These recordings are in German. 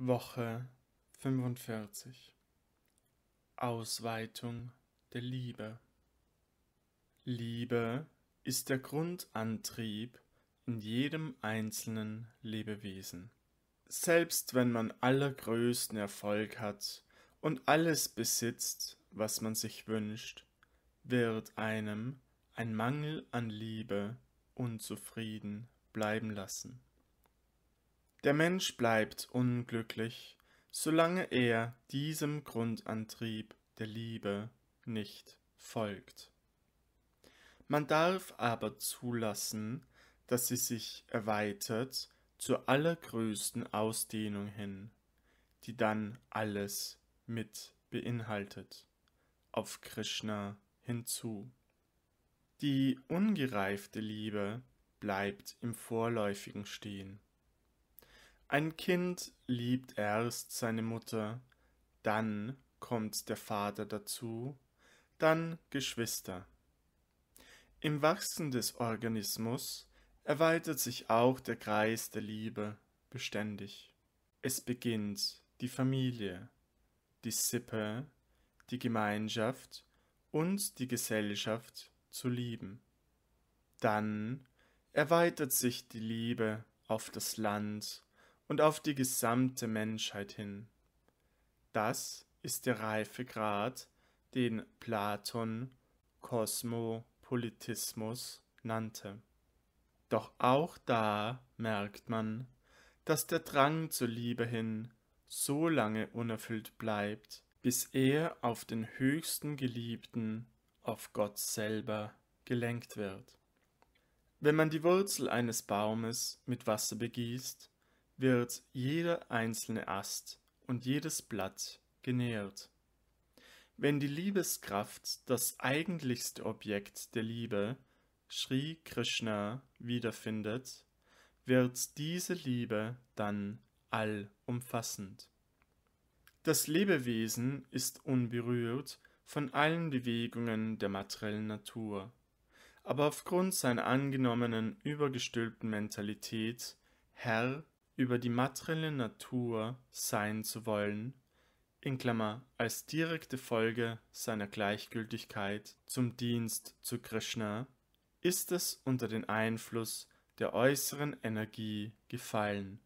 Woche 45 Ausweitung der Liebe Liebe ist der Grundantrieb in jedem einzelnen Lebewesen. Selbst wenn man allergrößten Erfolg hat und alles besitzt, was man sich wünscht, wird einem ein Mangel an Liebe unzufrieden bleiben lassen. Der Mensch bleibt unglücklich, solange er diesem Grundantrieb der Liebe nicht folgt. Man darf aber zulassen, dass sie sich erweitert zur allergrößten Ausdehnung hin, die dann alles mit beinhaltet, auf Krishna hinzu. Die ungereifte Liebe bleibt im Vorläufigen stehen ein Kind liebt erst seine Mutter, dann kommt der Vater dazu, dann Geschwister. Im Wachsen des Organismus erweitert sich auch der Kreis der Liebe beständig. Es beginnt die Familie, die Sippe, die Gemeinschaft und die Gesellschaft zu lieben. Dann erweitert sich die Liebe auf das Land, und auf die gesamte Menschheit hin. Das ist der reife Grad, den Platon Kosmopolitismus nannte. Doch auch da merkt man, dass der Drang zur Liebe hin so lange unerfüllt bleibt, bis er auf den höchsten Geliebten, auf Gott selber, gelenkt wird. Wenn man die Wurzel eines Baumes mit Wasser begießt, wird jeder einzelne Ast und jedes Blatt genährt. Wenn die Liebeskraft das eigentlichste Objekt der Liebe, Sri Krishna, wiederfindet, wird diese Liebe dann allumfassend. Das Lebewesen ist unberührt von allen Bewegungen der materiellen Natur, aber aufgrund seiner angenommenen übergestülpten Mentalität Herr über die materielle Natur sein zu wollen, in Klammer als direkte Folge seiner Gleichgültigkeit zum Dienst zu Krishna, ist es unter den Einfluss der äußeren Energie gefallen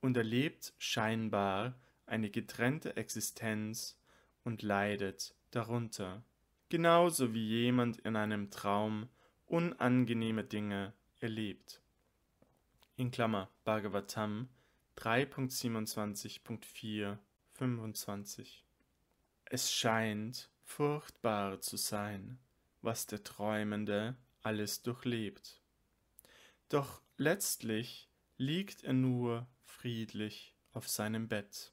und erlebt scheinbar eine getrennte Existenz und leidet darunter, genauso wie jemand in einem Traum unangenehme Dinge erlebt in Klammer Bhagavatam 3.27.4.25 Es scheint furchtbar zu sein, was der Träumende alles durchlebt. Doch letztlich liegt er nur friedlich auf seinem Bett.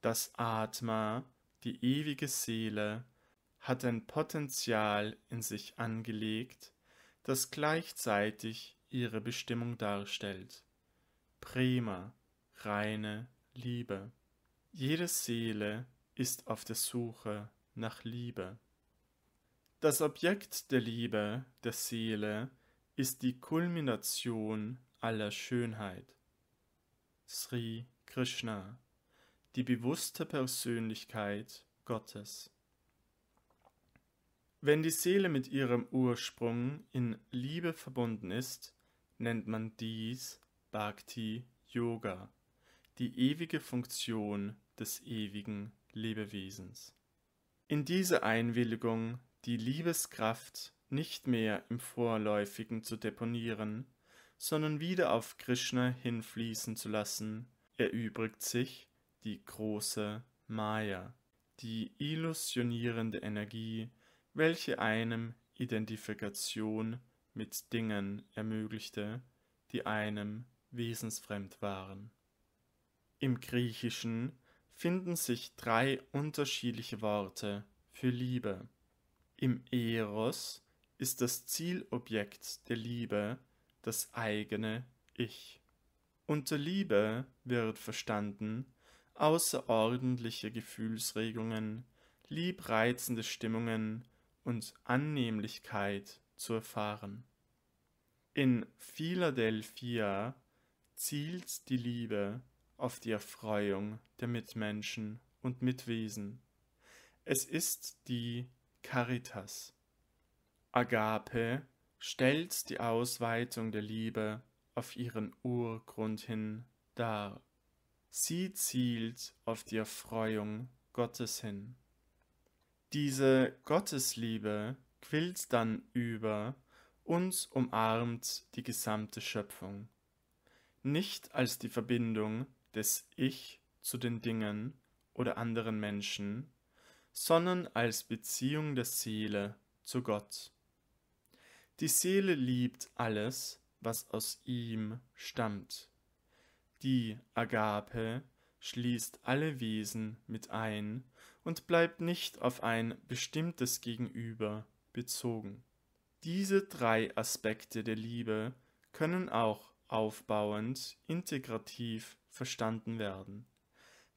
Das Atma, die ewige Seele, hat ein Potenzial in sich angelegt, das gleichzeitig ihre Bestimmung darstellt. Prima, reine Liebe. Jede Seele ist auf der Suche nach Liebe. Das Objekt der Liebe der Seele ist die Kulmination aller Schönheit. Sri Krishna, die bewusste Persönlichkeit Gottes. Wenn die Seele mit ihrem Ursprung in Liebe verbunden ist, nennt man dies Bhakti Yoga, die ewige Funktion des ewigen Lebewesens. In diese Einwilligung, die Liebeskraft nicht mehr im Vorläufigen zu deponieren, sondern wieder auf Krishna hinfließen zu lassen, erübrigt sich die große Maya, die illusionierende Energie, welche einem Identifikation mit Dingen ermöglichte, die einem wesensfremd waren. Im Griechischen finden sich drei unterschiedliche Worte für Liebe. Im Eros ist das Zielobjekt der Liebe das eigene Ich. Unter Liebe wird verstanden außerordentliche Gefühlsregungen, liebreizende Stimmungen und Annehmlichkeit zu erfahren. In Philadelphia zielt die Liebe auf die Erfreuung der Mitmenschen und Mitwesen. Es ist die Caritas. Agape stellt die Ausweitung der Liebe auf ihren Urgrund hin dar. Sie zielt auf die Erfreuung Gottes hin. Diese Gottesliebe quillt dann über, uns umarmt die gesamte Schöpfung. Nicht als die Verbindung des Ich zu den Dingen oder anderen Menschen, sondern als Beziehung der Seele zu Gott. Die Seele liebt alles, was aus ihm stammt. Die Agape schließt alle Wesen mit ein und bleibt nicht auf ein bestimmtes Gegenüber bezogen. Diese drei Aspekte der Liebe können auch aufbauend, integrativ verstanden werden,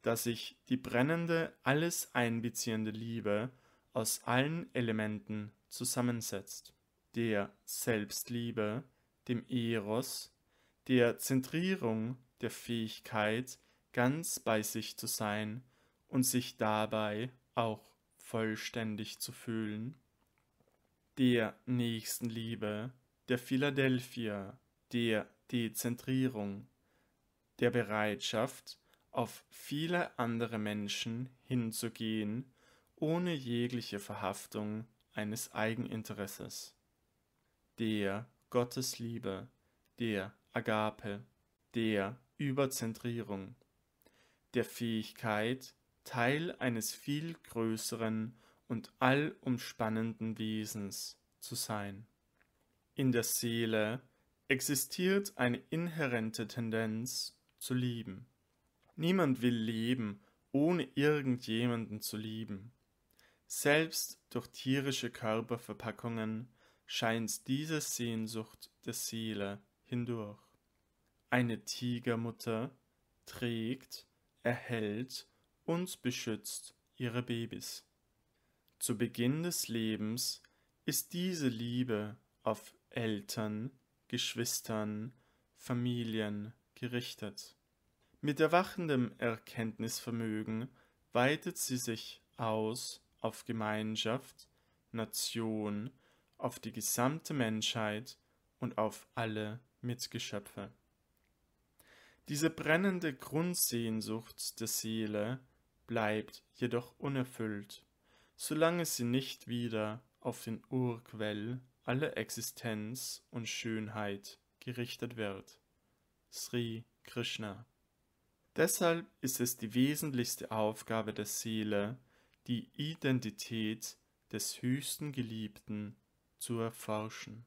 dass sich die brennende, alles einbeziehende Liebe aus allen Elementen zusammensetzt. Der Selbstliebe, dem Eros, der Zentrierung der Fähigkeit, ganz bei sich zu sein und sich dabei auch vollständig zu fühlen, der Nächstenliebe, der Philadelphia, der Dezentrierung, der Bereitschaft, auf viele andere Menschen hinzugehen, ohne jegliche Verhaftung eines Eigeninteresses, der Gottesliebe, der Agape, der Überzentrierung, der Fähigkeit, Teil eines viel größeren und allumspannenden Wesens zu sein. In der Seele existiert eine inhärente Tendenz zu lieben. Niemand will leben, ohne irgendjemanden zu lieben. Selbst durch tierische Körperverpackungen scheint diese Sehnsucht der Seele hindurch. Eine Tigermutter trägt, erhält und beschützt ihre Babys. Zu Beginn des Lebens ist diese Liebe auf Eltern, Geschwistern, Familien gerichtet. Mit erwachendem Erkenntnisvermögen weitet sie sich aus auf Gemeinschaft, Nation, auf die gesamte Menschheit und auf alle Mitgeschöpfe. Diese brennende Grundsehnsucht der Seele bleibt jedoch unerfüllt solange sie nicht wieder auf den Urquell aller Existenz und Schönheit gerichtet wird. Sri Krishna. Deshalb ist es die wesentlichste Aufgabe der Seele, die Identität des höchsten Geliebten zu erforschen.